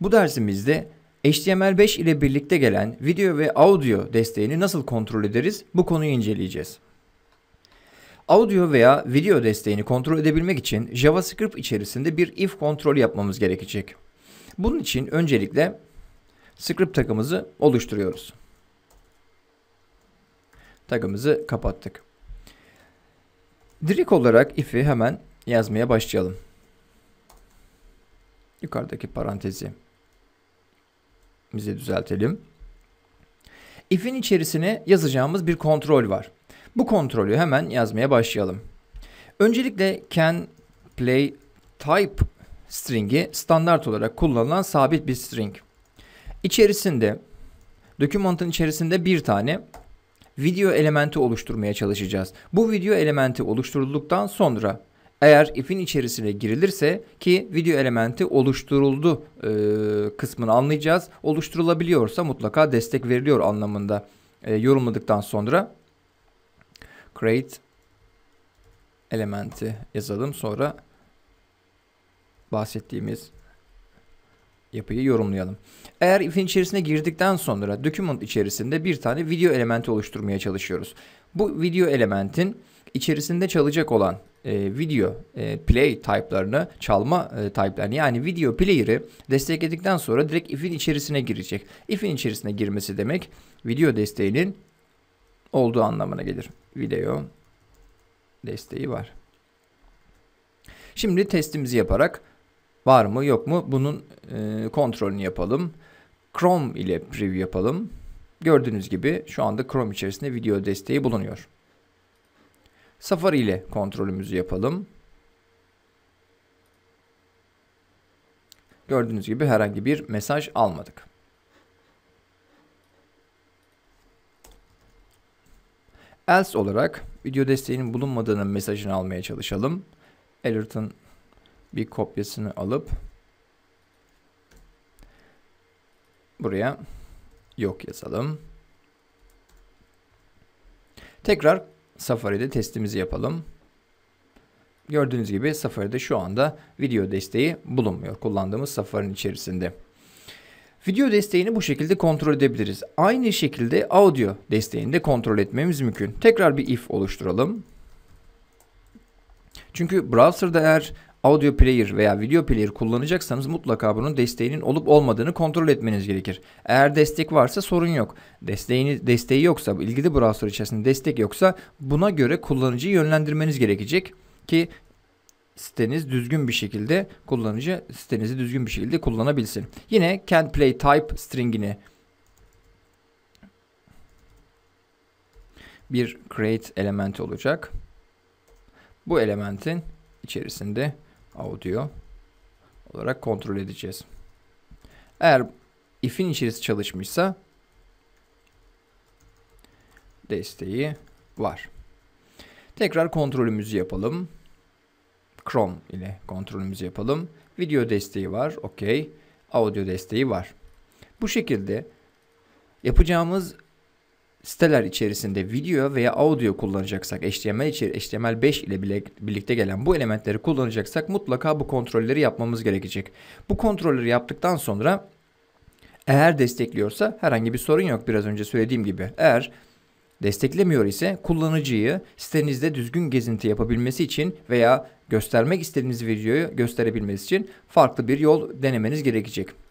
Bu dersimizde HTML5 ile birlikte gelen video ve audio desteğini nasıl kontrol ederiz bu konuyu inceleyeceğiz. Audio veya video desteğini kontrol edebilmek için JavaScript içerisinde bir if kontrol yapmamız gerekecek. Bunun için öncelikle script takımızı oluşturuyoruz. Takımızı kapattık. Direkt olarak if'i hemen yazmaya başlayalım. Yukarıdaki parantezi Mizi düzeltelim. If'in içerisine yazacağımız bir kontrol var. Bu kontrolü hemen yazmaya başlayalım. Öncelikle can play type string'i standart olarak kullanılan sabit bir string. İçerisinde dokümanın içerisinde bir tane video elementi oluşturmaya çalışacağız. Bu video elementi oluşturulduktan sonra eğer if'in içerisine girilirse ki video elementi oluşturuldu e, kısmını anlayacağız. Oluşturulabiliyorsa mutlaka destek veriliyor anlamında e, yorumladıktan sonra create elementi yazalım. Sonra bahsettiğimiz yapıyı yorumlayalım. Eğer if'in içerisine girdikten sonra document içerisinde bir tane video elementi oluşturmaya çalışıyoruz. Bu video elementin içerisinde çalacak olan e, video e, play type'larını, çalma e, type'larını yani video player'ı destekledikten sonra direkt if'in içerisine girecek. If'in içerisine girmesi demek video desteğinin olduğu anlamına gelir. Video desteği var. Şimdi testimizi yaparak var mı yok mu bunun e, kontrolünü yapalım. Chrome ile preview yapalım. Gördüğünüz gibi şu anda Chrome içerisinde video desteği bulunuyor. Safari ile kontrolümüzü yapalım. Gördüğünüz gibi herhangi bir mesaj almadık. Else olarak video desteğinin bulunmadığının mesajını almaya çalışalım. Alert'ın bir kopyasını alıp buraya yok yazalım. Tekrar Safari'de testimizi yapalım. Gördüğünüz gibi Safari'de şu anda video desteği bulunmuyor kullandığımız Safari'nin içerisinde. Video desteğini bu şekilde kontrol edebiliriz. Aynı şekilde audio desteğini de kontrol etmemiz mümkün. Tekrar bir if oluşturalım. Çünkü browser'da eğer audio player veya video player kullanacaksanız mutlaka bunun desteğinin olup olmadığını kontrol etmeniz gerekir. Eğer destek varsa sorun yok. Desteğini, desteği yoksa, ilgili browser içerisinde destek yoksa buna göre kullanıcıyı yönlendirmeniz gerekecek ki siteniz düzgün bir şekilde kullanıcı sitenizi düzgün bir şekilde kullanabilsin. Yine can play type stringini bir create elementi olacak. Bu elementin içerisinde audio olarak kontrol edeceğiz. Eğer if'in içerisi çalışmışsa desteği var. Tekrar kontrolümüzü yapalım. Chrome ile kontrolümüzü yapalım. Video desteği var. Okey. Audio desteği var. Bu şekilde yapacağımız siteler içerisinde video veya audio kullanacaksak HTML içeri HTML5 ile bile, birlikte gelen bu elementleri kullanacaksak mutlaka bu kontrolleri yapmamız gerekecek. Bu kontrolleri yaptıktan sonra eğer destekliyorsa herhangi bir sorun yok biraz önce söylediğim gibi. Eğer desteklemiyor ise kullanıcıyı sitenizde düzgün gezinti yapabilmesi için veya göstermek istediğiniz videoyu gösterebilmesi için farklı bir yol denemeniz gerekecek.